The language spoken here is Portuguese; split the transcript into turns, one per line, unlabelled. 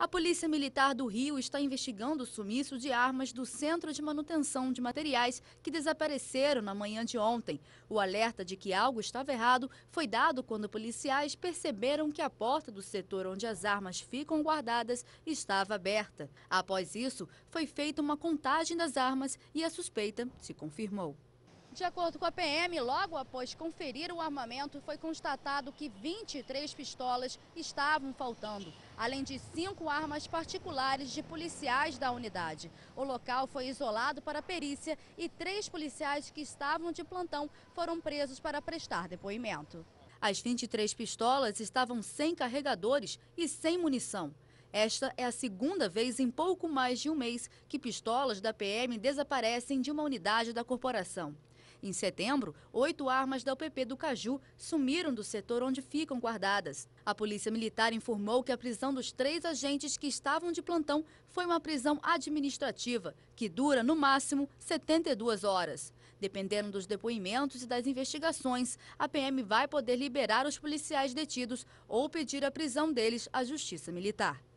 A Polícia Militar do Rio está investigando o sumiço de armas do Centro de Manutenção de Materiais que desapareceram na manhã de ontem. O alerta de que algo estava errado foi dado quando policiais perceberam que a porta do setor onde as armas ficam guardadas estava aberta. Após isso, foi feita uma contagem das armas e a suspeita se confirmou. De acordo com a PM, logo após conferir o armamento, foi constatado que 23 pistolas estavam faltando, além de cinco armas particulares de policiais da unidade. O local foi isolado para perícia e três policiais que estavam de plantão foram presos para prestar depoimento. As 23 pistolas estavam sem carregadores e sem munição. Esta é a segunda vez em pouco mais de um mês que pistolas da PM desaparecem de uma unidade da corporação. Em setembro, oito armas da UPP do Caju sumiram do setor onde ficam guardadas. A Polícia Militar informou que a prisão dos três agentes que estavam de plantão foi uma prisão administrativa, que dura, no máximo, 72 horas. Dependendo dos depoimentos e das investigações, a PM vai poder liberar os policiais detidos ou pedir a prisão deles à Justiça Militar.